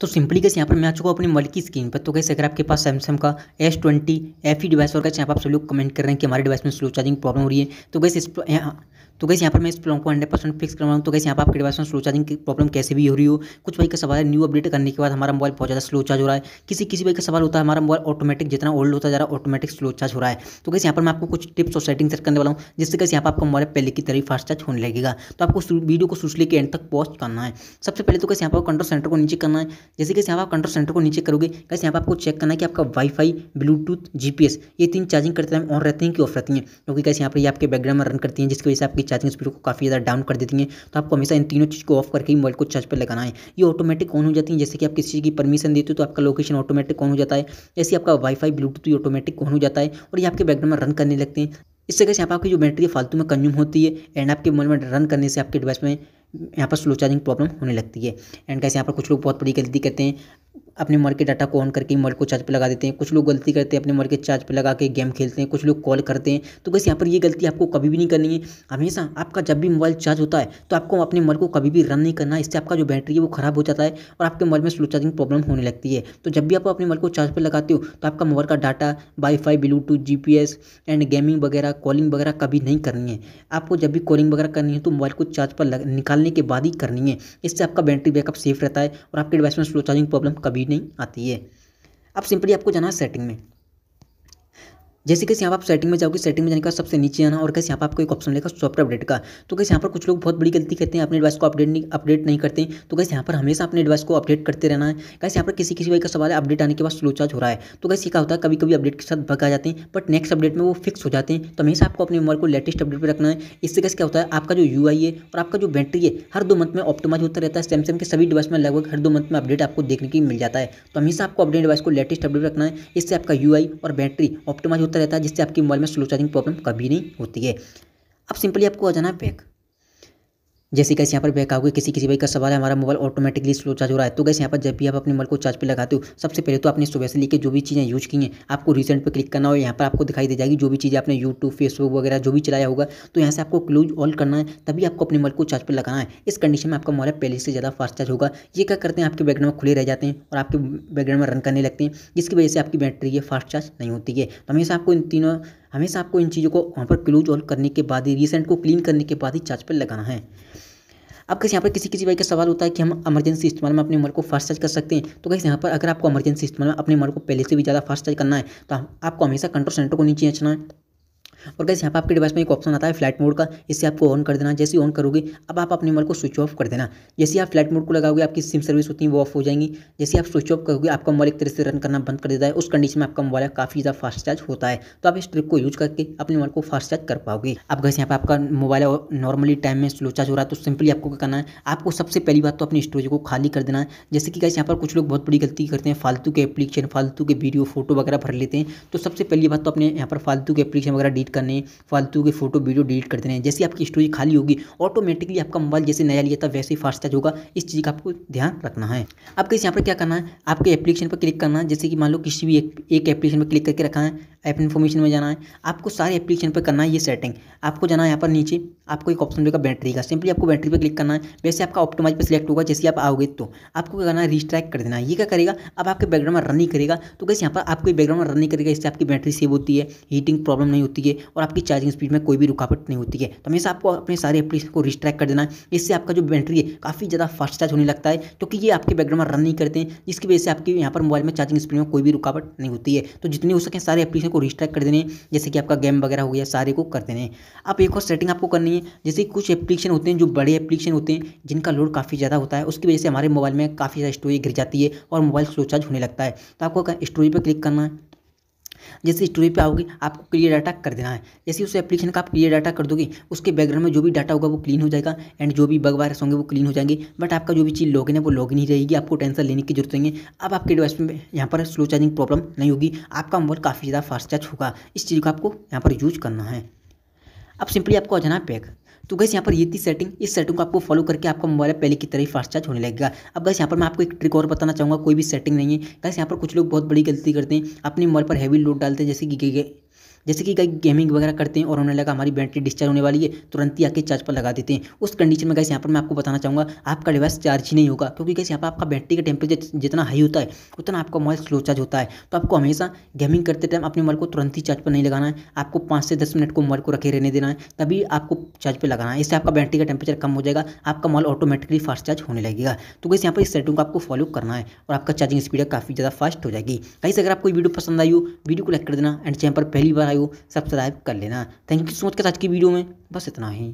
तो सिंपली कैसे यहाँ पर मैं आ चुका हूँ अपनी मोबाइल की स्क्रीन पर तो कैसे अगर आपके पास सैमसंग का S twenty F E device और कैसे यहाँ पर आप सब लोग कमेंट कर रहे हैं कि हमारे डिवाइस में स्लो चार्जिंग प्रॉब्लम हो रही है तो कैसे इस तो कैसे यहाँ पर मैं इस प्लॉन को हंड्रेड परसेंट फिक्स करवाऊँ तो कैसे यहाँ पर आपके डिवाइस में स्लो चार्जिंग की प्रॉब्लम कैसे भी हो रही हो कुछ भाई का सवाल है न्यू अपडेट करने के बाद हमारा मोबाइल बहुत ज़्यादा स्लो चार्ज हो रहा है किसी किसी भाई का सवाल होता है हमारा मोबाइल ऑटोमेटिक जितना ओल्ड होता जा रहा ऑटोमेटिक स्लो चार्ज हो रहा है तो कैसे यहाँ पर मैं आपको कुछ टिप्स और सेटिंग सेट करने वाला हूँ जिससे कैसे यहाँ पर आपका मोबाइल पहले की तरह फास्ट चार्ज होने लगेगा तो आपको वीडियो को सुचले के एंड तक पॉज करना है सबसे पहले तो कैसे यहाँ पर कंट्रोल सेंटर को नीचे करना है जैसे कैसे यहाँ पर कंट्रोल सेंटर को नीचे करोगे कैसे यहाँ पर आपको चेक करना है कि आपका वाईफाई ब्लूटूथ जीपीएस ये तीन चार्जिंग करते हैं ऑन रहती हैं कि ऑफ रहती हैं क्योंकि कैसे यहाँ पर ये आपके बैकग्राउंड में रन करती हैं जिसकी वजह से आपकी चार्जिंग स्पीड को काफ़ी ज़्यादा डाउन कर देती हैं तो आपको हमेशा इन तीनों चीज़ को ऑफ करके मोबाइल को चार्ज पर लगाना है ये ऑटोमेटिक ऑन हो जाती है जैसे कि आप किसी चीज़ की परमिशन देते हो तो आपका लोकेशन ऑटोमेटिक ऑन हो जाता है ऐसे आपका वाईफाई ब्लूटूथ ऑटोमेटिक ऑन हो जाता है और ये आपके बैकग्राउंड में रन करने लगते हैं इससे कैसे पर आपकी जो बैटरी है फालतू में कंज्यूम होती है एंड आपके मोबाइल में रन करने से आपके डिवाइस में यहाँ पर स्लो चार्जिंग प्रॉब्लम होने लगती है एंड कैसे यहाँ पर कुछ लोग बहुत बड़ी गलती करते हैं अपने के डाटा को ऑन करके मोबाइल को चार्ज पर लगा देते हैं कुछ लोग गलती करते हैं अपने के चार्ज पर लगा के गेम खेलते हैं कुछ लोग कॉल करते हैं तो बस यहाँ पर ये गलती आपको कभी भी नहीं करनी है हमेशा आपका जब भी मोबाइल चार्ज होता है तो आपको अपने मोबाइल को कभी भी रन नहीं करना इससे आपका जो बैटरी है वो खराब हो जाता है और आपके मोबाइल में स्लो चार्जिंग प्रॉब्लम होने लगती है तो जब भी आप अपने मोबाइल को चार्ज पर लगाते हो तो आपका मोबाइल का data wifi bluetooth S and gaming वगैरह कॉलिंग वगैरह कभी नहीं करनी है आपको जब भी कॉलिंग वगैरह करनी है तो मोबाइल को चार्ज पर निकालने के बाद ही करनी है इससे आपका बैटरी बैकअप सेफ रहता है और आपके डिवाइस में स्लो चार्जिंग प्रॉब्लम कभी नहीं आती है अब सिंपली आपको जाना है सेटिंग में जैसे कैसे यहाँ आप सेटिंग में जाओगे सेटिंग में जाने का सबसे नीचे आना और कैसे यहाँ पर आपको एक ऑप्शन लेगा सॉफ्टवेयर अपडेट का तो कैसे यहाँ पर कुछ लोग बहुत बड़ी गलती करते हैं अपने डिवाइस को अपडेट नहीं अपडेट नहीं करते तो कैसे यहाँ पर हमेशा अपने डिवाइस को अपडेट करते रहना है कैसे यहाँ पर किसी किसी भाई का सवाल है अपडेट आने के बाद स्लो चार्ज हो रहा है तो कैसे क्या होता है कभी कभी अपडेट के साथ भग आ जाते हैं बट नेक्स्ट अपडेट में वो फिक्स हो जाते हैं तो हमेशा आपको अपने मोबाइल को लेटेस्ट अपडेट पर रखना है इससे कैसे क्या होता है आपका जो यू है और आपका जो बैटरी है हर दो मंथ में ऑप्टोमाइज़ होता रहता है सैमसंग के सभी डिवाइस में लगभग हर दो मंथ में अपडेट आपको देखने की मिल जाता है तो हमेशा आपको अपने डिवाइस को लेटेस्ट अपडेट रखना है इससे आपका यू और बैटरी ऑप्टोमाइज होता रहता है जिससे आपकी मोबाइल में स्लो चार्जिंग प्रॉब्लम कभी नहीं होती है अब सिंपली आपको आ जाना है बैक जैसे कैसे यहाँ पर बैक आओगे किसी किसी भाई का सवाल है हमारा मोबाइल ऑटोमेटिकली स्लो चार्ज हो रहा है तो कैसे यहाँ पर जब भी आप अपने मोबाइल को चार्ज पे लगाते हो सबसे पहले तो आपने सुबह से लेकर जो भी चीज़ें यूज की हैं आपको रिसेंट पर क्लिक करना हो यहाँ पर आपको दिखाई दे जाएगी जो भी चीज़ें आपने यूट्यूब फेसबुक वगैरह जो भी चलाया होगा तो यहाँ से आपको क्लोज ऑल करना है तभी आपको अपने मोबाइल को चार्ज पर लगाना है इस कंडीशन में आपका मोबाइल पहले से ज़्यादा फास्ट चार्ज होगा ये क्या करते हैं आपके बैकग्राउंड खुले रह जाते हैं और आपके बैकग्राउंड में रन करने लगते हैं जिसकी वजह से आपकी बैटरी ये फास्ट चार्ज नहीं होती है तो हमेशा आपको इन तीनों हमेशा आपको इन चीज़ों को वहाँ पर क्लोज ऑल करने के बाद ही रिसेंट को क्लीन करने के बाद ही चार्ज पर लगाना है अब कैसे यहाँ पर किसी किसी भाई का सवाल होता है कि हम इमरजेंसी इस्तेमाल में अपने मोबाइल को फास्ट चार्ज कर सकते हैं तो कैसे यहाँ पर अगर आपको इमरजेंसी इस्तेमाल में अपने मोबाइल को पहले से भी ज़्यादा फास्ट चार्ज करना है तो आपको हमेशा कंट्रोल सेंटर को नीचे अचना है और कैसे यहाँ पर आपके डिवाइस में एक ऑप्शन आता है फ्लाइट मोड का इसे आपको ऑन कर देना जैसे ऑन करोगे अब आप अपने मोबाइल को स्विच ऑफ कर देना जैसे आप फ्लैट मोड को लगाओगे आपकी सिम सर्विस होती है वो ऑफ हो जाएंगी जैसे आप स्विच ऑफ करोगे आपका मोबाइल एक तरह से रन करना बंद कर देता है उस कंडीशन में आपका मोबाइल काफ़ी ज़्यादा फास्ट चार्ज होता है तो आप इस ट्रिक को यूज करके अपने मोबाइल को फास्ट चार्ज कर पाओगे अब कैसे यहाँ पर आपका मोबाइल नॉर्मली टाइम में स्लो चार्ज हो रहा है तो सिंपली आपको क्या करना है आपको सबसे पहली बात तो अपनी स्टोरेज को खाली कर देना है जैसे कि कैसे यहाँ पर कुछ लोग बहुत बड़ी गलती करते हैं फालतू के एप्लीकेशन फालतू के वीडियो फोटो वगैरह भर लेते हैं तो सबसे पहली बात तो अपने यहाँ पर फालतू के एप्लीकेशन वगैरह डिलीट डिलीट करने फालतू के फोटो वीडियो डिलीट कर देने जैसे आपकी स्टोरेज खाली होगी ऑटोमेटिकली आपका मोबाइल जैसे नया लिया था वैसे ही फास्ट चार्ज होगा इस चीज़ का आपको ध्यान रखना है आपके इस यहाँ पर क्या करना है आपके एप्लीकेशन पर क्लिक करना है जैसे कि मान लो किसी भी एक एप्लीकेशन पर क्लिक करके रखा है ऐप इन्फॉर्मेशन में जाना है आपको सारे एप्लीकेशन पर करना है ये सेटिंग आपको जाना है यहाँ पर नीचे आपको एक ऑप्शन देगा बैटरी का सिंपली आपको बैटरी पर क्लिक करना है वैसे आपका ऑप्टोमाइज पर सिलेक्ट होगा जैसे आप आओगे तो आपको क्या करना है रिस्ट्रैक कर देना है ये क्या करेगा अब आपके बैकग्राउंड में रन नहीं करेगा तो कैसे यहाँ पर आपको बैकग्राउंड में रन नहीं करेगा इससे आपकी बैटरी सेव होती है हीटिंग प्रॉब्लम नहीं होती है और आपकी चार्जिंग स्पीड में कोई भी रुकावट नहीं होती है तो हमेशा आपको अपने सारे एप्लीकेशन को रिस्ट्रैक कर देना है इससे आपका जो बैटरी है काफ़ी ज़्यादा फास्ट चार्ज होने लगता है क्योंकि ये आपके बैकग्राउंड में रन नहीं करते हैं जिसकी वजह से आपकी यहाँ पर मोबाइल में चार्जिंग स्पीड में कोई भी रुकावट नहीं होती है तो जितनी हो सके सारे एप्लीकेशन को रिस्ट्राइक कर देने जैसे कि आपका गेम वगैरह हो गया सारे को कर देने अब एक और सेटिंग आपको करनी है जैसे कुछ एप्लीकेशन होते हैं जो बड़े एप्लीकेशन होते हैं जिनका लोड काफ़ी ज़्यादा होता है उसकी वजह से हमारे मोबाइल में काफ़ी ज़्यादा स्टोरी गिर जाती है और मोबाइल स्लो चार्ज होने लगता है तो आपको स्टोरी पर क्लिक करना है जैसे स्टोरेज पे आओगे आपको क्लियर डाटा कर देना है जैसे उस एप्लीकेशन का आप क्लियर डाटा कर दोगे उसके बैकग्राउंड में जो भी डाटा होगा वो क्लीन हो जाएगा एंड जो भी बग वायरस होंगे वो क्लीन हो जाएंगे बट आपका जो भी चीज़ लॉगिन है वो लॉगिन ही रहेगी आपको टेंशन लेने की जरूरत नहीं है अब आपके डिवाइस में यहाँ पर स्लो चार्जिंग प्रॉब्लम नहीं होगी आपका मोबाइल काफ़ी ज़्यादा फास्ट चार्ज होगा इस चीज़ को आपको यहाँ पर यूज करना है अब सिंपली आपको आ जाना है पैक तो गैस यहाँ पर ये थी सेटिंग इस सेटिंग को आपको फॉलो करके आपका मोबाइल पहले की तरह ही फास्ट चार्ज होने लगेगा अब गैस यहाँ पर मैं आपको एक ट्रिक और बताना चाहूँगा कोई भी सेटिंग नहीं है गैस यहाँ पर कुछ लोग बहुत बड़ी गलती करते हैं अपने मोबाइल पर हैवी लोड डालते हैं जैसे कि जैसे कि कहीं गेमिंग वगैरह करते हैं और उन्होंने लगा हमारी बैटरी डिस्चार्ज होने वाली है तुरंत ही आके चार्ज पर लगा देते हैं उस कंडीशन में कैसे यहाँ पर मैं आपको बताना चाहूँगा आपका डिवाइस चार्ज ही नहीं होगा क्योंकि कैसे यहाँ पर आपका बैटरी का टेम्परेचर जितना हाई होता है उतना आपका मोबाइल स्लो चार्ज होता है तो आपको हमेशा गेमिंग करते टाइम अपने मोबाइल को तुरंत ही चार्ज पर नहीं लगाना है आपको पाँच से दस मिनट को मोबाइल को रखे रहने देना है तभी आपको चार्ज पर लगाना है इससे आपका बैटरी का टेम्परेचर कम हो जाएगा आपका मोबाइल ऑटोमेटिकली फास्ट चार्ज होने लगेगा तो कैसे यहाँ पर इस सेटिंग को आपको फॉलो करना है और आपका चार्जिंग स्पीड काफ़ी ज़्यादा फास्ट हो जाएगी गाइस अगर आपको वीडियो पसंद आई हो वीडियो को लाइक कर देना एंड चैनल पर पहली बार आए हो सब्सक्राइब कर लेना थैंक यू सो मच के आज की वीडियो में बस इतना ही